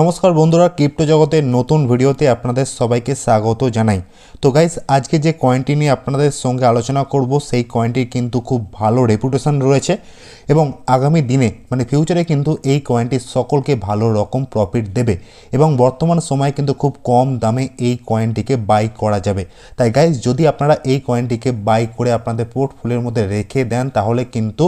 নমস্কার বন্ধুরা ক্রিপ্টো জগতের নতুন ভিডিওতে আপনাদের সবাইকে স্বাগত জানাই তো গাইস আজকে যে কয়েনটি নিয়ে আপনাদের সঙ্গে আলোচনা করব সেই কয়েনটির কিন্তু খুব ভালো রেপুটেশন রয়েছে এবং আগামী দিনে মানে ফিউচারে কিন্তু এই কয়েনটি সকলকে ভালো রকম প্রফিট দেবে এবং বর্তমান সময়ে কিন্তু খুব কম দামে এই কয়েনটিকে বাই করা যাবে তাই গাইস যদি আপনারা এই কয়েনটিকে বাই করে আপনাদের পোর্টফোলিওর মধ্যে রেখে দেন তাহলে কিন্তু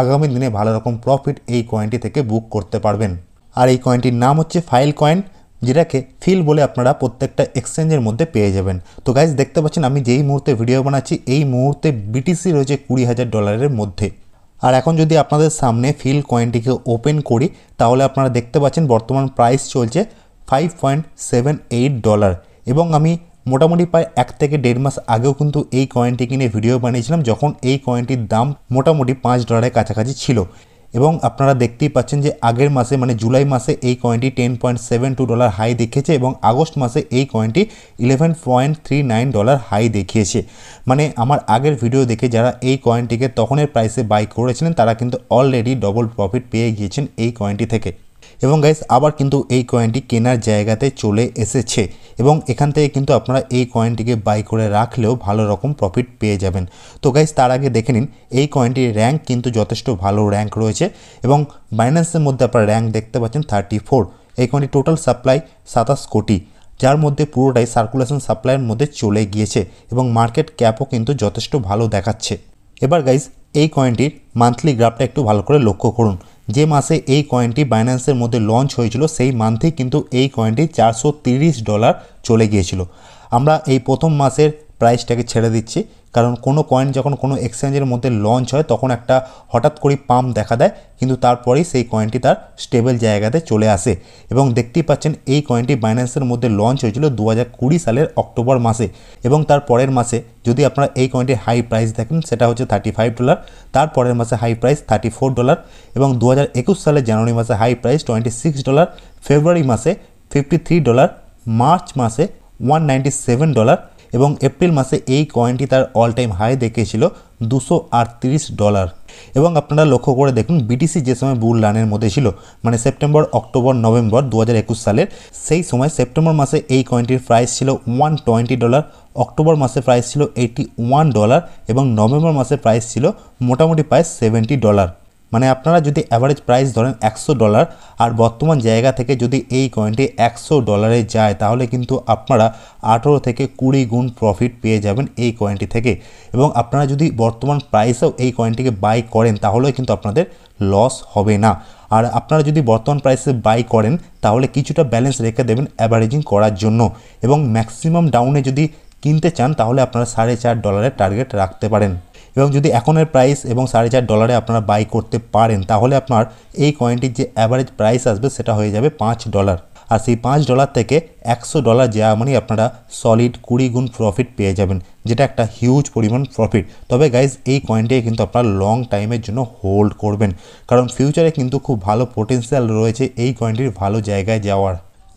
আগামী দিনে ভালো রকম প্রফিট এই কয়েনটি থেকে বুক করতে পারবেন আর এই কয়েনটির নাম হচ্ছে ফাইল কয়েন যেটাকে ফিল বলে আপনারা প্রত্যেকটা এক্সচেঞ্জের মধ্যে পেয়ে যাবেন তো গাইজ দেখতে পাচ্ছেন আমি যেই মুহূর্তে ভিডিও বানাচ্ছি এই মুহূর্তে বিটিসি রয়েছে কুড়ি হাজার ডলারের মধ্যে আর এখন যদি আপনাদের সামনে ফিল কয়েনটিকে ওপেন করি তাহলে আপনারা দেখতে পাচ্ছেন বর্তমান প্রাইস চলছে five point seven eight dollar এবং আমি মোটামুটি প্রায় এক থেকে দেড় মাস আগেও কিন্তু এই কয়েনটি কিনে ভিডিও বানিয়েছিলাম যখন এই কয়েনটির দাম মোটামুটি পাঁচ ডলারের কাছাকাছি ছিল এবং আপনারা দেখতেই পাচ্ছেন যে আগের মাসে মানে জুলাই মাসে এই কয়েনটি ten point seven two dollar high দেখিয়েছে এবং আগস্ট মাসে এই কয়েনটি eleven point three nine dollar high দেখিয়েছে মানে আমার আগের ভিডিও দেখে যারা এই কয়েনটিকে তখনের প্রাইসে বাই করেছিলেন তারা কিন্তু অলরেডি ডবল প্রফিট পেয়ে গিয়েছেন এই কয়েনটি থেকে এবং গাইস আবার কিন্তু এই কয়েনটি কেনার জায়গাতে চলে এসেছে এবং এখান থেকে কিন্তু আপনারা এই কয়েনটিকে বাই করে রাখলেও ভালো রকম প্রফিট পেয়ে যাবেন তো গাইস তার আগে দেখে নিন এই কয়েনটির র্যাঙ্ক কিন্তু যথেষ্ট ভালো র্যাঙ্ক রয়েছে এবং বাইন্যান্সের মধ্যে আপনারা র্যাঙ্ক দেখতে পাচ্ছেন থার্টি ফোর এই কয়েনটি টোটাল সাপ্লাই সাতাশ কোটি যার মধ্যে পুরোটাই সার্কুলেশন সাপ্লাইয়ের মধ্যে চলে গিয়েছে এবং মার্কেট ক্যাপও কিন্তু যথেষ্ট ভালো দেখাচ্ছে এবার গাইস এই কয়েনটির মান্থলি গ্রাফটা একটু ভালো করে লক্ষ্য করুন যে মাসে এই কয়েনটি বাইন্যান্সের মধ্যে লঞ্চ হয়েছিল সেই মান্থেই কিন্তু এই কয়েনটি চারশো ডলার চলে গিয়েছিল আমরা এই প্রথম মাসের প্রাইসটাকে ছেড়ে দিচ্ছি কারণ কোনো কয়েন যখন কোনো এক্সচেঞ্জের মধ্যে লঞ্চ হয় তখন একটা হঠাৎ করে পাম্প দেখা দেয় কিন্তু তারপরেই সেই কয়েনটি তার স্টেবল জায়গাতে চলে আসে এবং দেখতেই পাচ্ছেন এই কয়েনটি বাইন্যান্সের মধ্যে লঞ্চ হয়েছিল দু হাজার সালের অক্টোবর মাসে এবং তার পরের মাসে যদি আপনারা এই কয়েনটির হাই প্রাইস দেখেন সেটা হচ্ছে থার্টি ফাইভ ডলার তার পরের মাসে high price thirty four dollar এবং দু হাজার একুশ সালের জানুয়ারি মাসে high price twenty six dollar ফেব্রুয়ারি মাসে ফিফটি থ্রি ডলার মার্চ মাসে ওয়ান নাইনটি সেভেন ডলার এবং এপ্রিল মাসে এই কয়েনটি তার অল টাইম হাই দেখেছিল দুশো ডলার এবং আপনারা লক্ষ্য করে দেখুন বিটিসি যে সময় বুল রানের মধ্যে ছিল মানে সেপ্টেম্বর অক্টোবর নভেম্বর দু সালের সেই সময় সেপ্টেম্বর মাসে এই কয়েনটির প্রাইস ছিল ওয়ান টোয়েন্টি ডলার অক্টোবর মাসে প্রাইস ছিল এইটি ওয়ান ডলার এবং নভেম্বর মাসে প্রাইস ছিল মোটামুটি প্রায় সেভেন্টি ডলার মানে আপনারা যদি অ্যাভারেজ প্রাইস ধরেন একশো ডলার আর বর্তমান জায়গা থেকে যদি এই কয়েনটি একশো ডলারে যায় তাহলে কিন্তু আপনারা আঠেরো থেকে কুড়ি গুণ প্রফিট পেয়ে যাবেন এই কয়েনটি থেকে এবং আপনারা যদি বর্তমান প্রাইসেও এই কয়েনটিকে বাই করেন তাহলেও কিন্তু আপনাদের লস হবে না আর আপনারা যদি বর্তমান প্রাইসে বাই করেন তাহলে কিছুটা ব্যালেন্স রেখে দেবেন অ্যাভারেজিং করার জন্য এবং ম্যাক্সিমাম ডাউনে যদি কিনতে চান তাহলে আপনারা সাড়ে চার ডলারের টার্গেট রাখতে পারেন এবং যদি এখনের প্রাইস এবং সাড়ে চার ডলারে আপনারা বাই করতে পারেন তাহলে আপনার এই কয়েনটির যে অ্যাভারেজ প্রাইস আসবে সেটা হয়ে যাবে পাঁচ ডলার আর সেই পাঁচ ডলার থেকে একশো ডলার যাওয়া মানে আপনারা সলিড কুড়ি গুণ প্রফিট পেয়ে যাবেন যেটা একটা হিউজ পরিমাণ প্রফিট তবে গাইজ এই কয়েনটিকে কিন্তু আপনারা লং টাইমের জন্য হোল্ড করবেন কারণ ফিউচারে কিন্তু খুব ভালো পোটেন্সিয়াল রয়েছে এই কয়েনটির ভালো জায়গায় যাওয়ার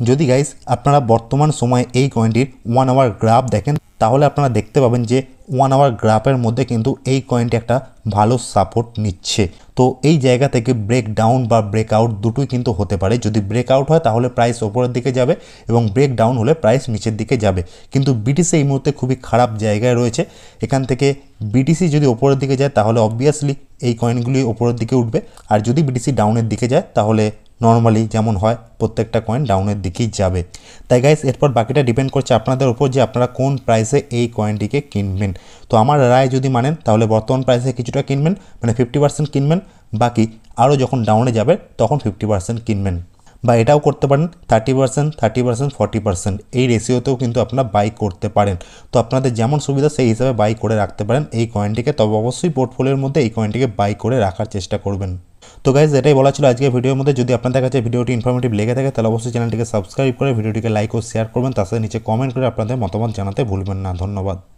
যদি গাইস আপনারা বর্তমান সময়ে এই কয়েনটির ওয়ান আওয়ার গ্রাফ দেখেন তাহলে আপনারা দেখতে পাবেন যে ওয়ান আওয়ার গ্রাফের মধ্যে কিন্তু এই কয়েনটি একটা ভালো সাপোর্ট নিচ্ছে তো এই জায়গা থেকে ব্রেক ডাউন বা ব্রেকআউট দুটোই কিন্তু হতে পারে যদি ব্রেকআউট হয় তাহলে প্রাইস ওপরের দিকে যাবে এবং ব্রেক ডাউন হলে প্রাইস নিচের দিকে যাবে কিন্তু বিটিসি এই মুহূর্তে খুবই খারাপ জায়গায় রয়েছে এখান থেকে বিটিসি যদি ওপরের দিকে যায় তাহলে অবভিয়াসলি এই কয়েনগুলি ওপরের দিকে উঠবে আর যদি বিটিসি ডাউনের দিকে যায় তাহলে নর্মালি যেমন হয় প্রত্যেকটা কয়েন ডাউনের দিকেই যাবে তাই গাইস এরপর বাকিটা ডিপেন্ড করছে আপনাদের উপর যে আপনারা কোন প্রাইসে এই কয়েনটিকে কিনবেন তো আমার রায় যদি মানেন তাহলে বর্তমান প্রাইসে কিছুটা কিনবেন মানে ফিফটি পার্সেন্ট কিনবেন বাকি আরও যখন ডাউনে যাবে তখন ফিফটি পার্সেন্ট কিনবেন বা এটাও করতে পারেন thirty percent thirty percent forty percent এই রেশিওতেও কিন্তু আপনারা বাই করতে পারেন তো আপনাদের যেমন সুবিধা সেই হিসাবে বাই করে রাখতে পারেন এই কয়েনটিকে তবে অবশ্যই পোর্টফোলিওর মধ্যে এই কয়েনটিকে বাই করে রাখার চেষ্টা করবেন তো গাইজ এটাই বলা ছিল আজকে ভিডিওর মধ্যে যদি আপনাদের কাছে ভিডিওটি ইনফরমেটিভ লেগে থাকে তাহলে অবশ্যই চ্যানেলটিকে সাবস্ক্রাইব করে ভিডিওটিকে লাইক ও শেয়ার করবেন তার সাথে নিচে কমেন্ট করে আপনাদের মতামত জানাতে ভুলবেন না ধন্যবাদ